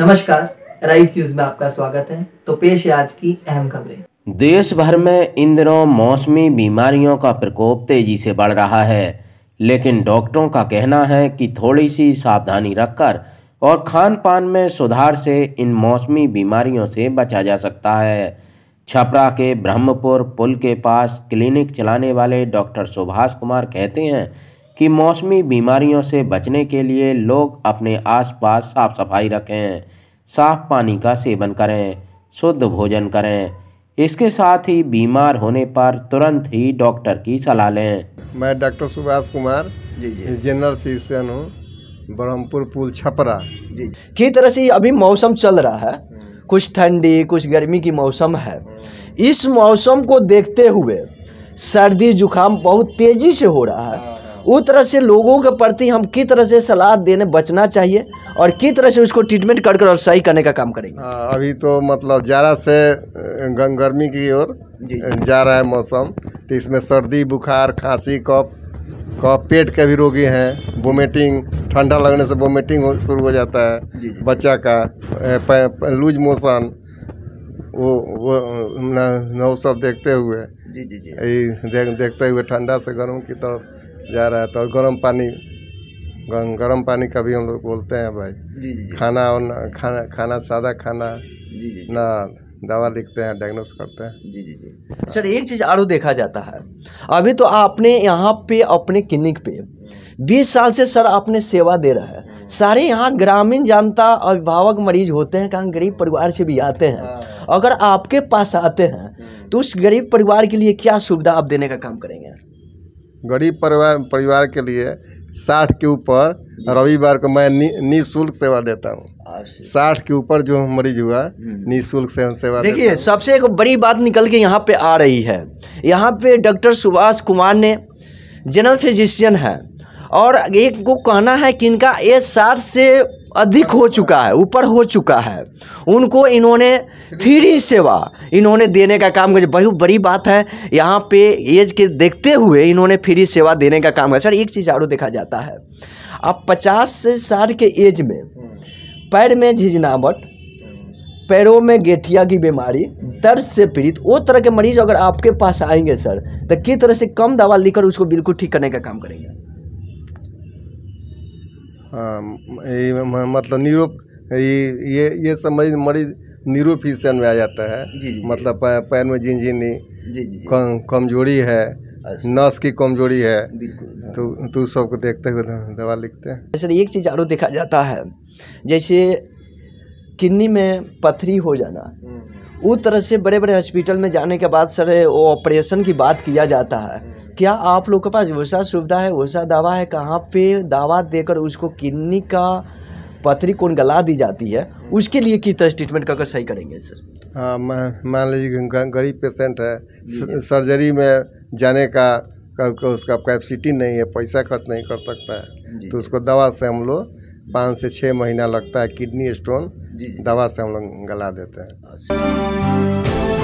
नमस्कार rice news में आपका स्वागत है तो पेश है आज की अहम खबरें देश भर में इन दिनों मौसमी बीमारियों का प्रकोप तेजी से बढ़ रहा है लेकिन डॉक्टरों का कहना है कि थोड़ी सी सावधानी रखकर और खान पान में सुधार से इन मौसमी बीमारियों से बचा जा सकता है छपरा के ब्रह्मपुर पुल के पास क्लिनिक चलाने वाले डॉक्टर सुभाष कुमार कहते हैं कि मौसमी बीमारियों से बचने के लिए लोग अपने आसपास साफ सफाई रखें साफ पानी का सेवन करें शुद्ध भोजन करें इसके साथ ही बीमार होने पर तुरंत ही डॉक्टर की सलाह लें मैं doctor Subhash Kumar general physician हूँ ब्रह्मपुर पुल छपरा की तरह से अभी मौसम चल रहा है कुछ ठंडी कुछ गर्मी की मौसम है इस मौसम को देखते हुए सर्दी जुकाम बहुत तेज़ी से हो रहा है हाँ। उस तरह से लोगों के प्रति हम किस तरह से सलाह देने बचना चाहिए और किस तरह से उसको ट्रीटमेंट कर कर और सही करने का काम करेंगे हाँ, अभी तो मतलब ज़्यादा से गर्मी की ओर जा रहा है मौसम तो इसमें सर्दी बुखार खांसी कफ कफ पेट के भी रोगी हैं वोमिटिंग ठंडा लगने से वोमिटिंग शुरू हो जाता है बच्चा का लूज मोशन वो वो ना, ना वो सब देखते हुए जी जी जी देख, देखते हुए ठंडा से गर्म की तरफ जा रहा था और गर्म पानी गर्म पानी का भी हम लोग बोलते हैं भाई जी जी खाना और खाना खाना सादा खाना जी जी ना दवा लिखते हैं डायग्नोस करते हैं जी जी जी हाँ। सर एक चीज़ आरो देखा जाता है अभी तो आपने यहाँ पे अपने क्लिनिक पे 20 साल से सर आपने सेवा दे रहा है हाँ। सारे यहाँ ग्रामीण जनता अभिभावक मरीज होते हैं कहाँ गरीब परिवार से भी आते हैं हाँ। अगर आपके पास आते हैं तो उस गरीब परिवार के लिए क्या सुविधा आप देने का काम करेंगे गरीब परिवार परिवार के लिए साठ के ऊपर रविवार को मैं निःशुल्क नी, सेवा देता हूँ अच्छा। साठ के ऊपर जो मरीज हुआ हम्म। निःशुल्क से सेवा देखिए सबसे एक बड़ी बात निकल के यहाँ पे आ रही है यहाँ पे डॉक्टर सुभाष कुमार ने जनरल फिजिशियन है और एक को कहना है कि इनका एज साठ से अधिक हो चुका है ऊपर हो चुका है उनको इन्होंने फ्री सेवा इन्होंने देने का काम कर बहुत बड़ी बात है यहाँ पे एज के देखते हुए इन्होंने फ्री सेवा देने का काम किया सर एक चीज़ आरो देखा जाता है आप पचास से साठ के एज में पैर में झिझनावट पैरों में गेठिया की बीमारी दर्द से पीड़ित वो तरह के मरीज अगर आपके पास आएंगे सर तो किस तरह से कम दवा लेकर उसको बिल्कुल ठीक करने का काम करेंगे हाँ मतलब नीरो ये ये सब मरीज मरीज न्यूरोफिशन में आ जाता है जी जी मतलब पैर में झिनझिनी कमजोरी है अच्छा। नस की कमजोरी है हाँ। तो तो सबको देखते हुए दवा लिखते हैं सर एक चीज़ और देखा जाता है जैसे किडनी में पथरी हो जाना हम्म। उस तरह से बड़े बड़े हॉस्पिटल में जाने के बाद सर वो ऑपरेशन की बात किया जाता है क्या आप लोग के पास वैसा सुविधा है वैसा दवा है कहाँ पे दवा देकर उसको किडनी का पथरी कौन गला दी जाती है उसके लिए किस तरह ट्रीटमेंट कर सही करेंगे सर हाँ मान लीजिए गरीब पेशेंट है सर्जरी में जाने का उसका कैपेसिटी नहीं है पैसा खर्च नहीं कर सकता है तो उसको दवा से हम लोग पाँच से छः महीना लगता है किडनी स्टोन दवा से हम लोग गला देते हैं अच्छा।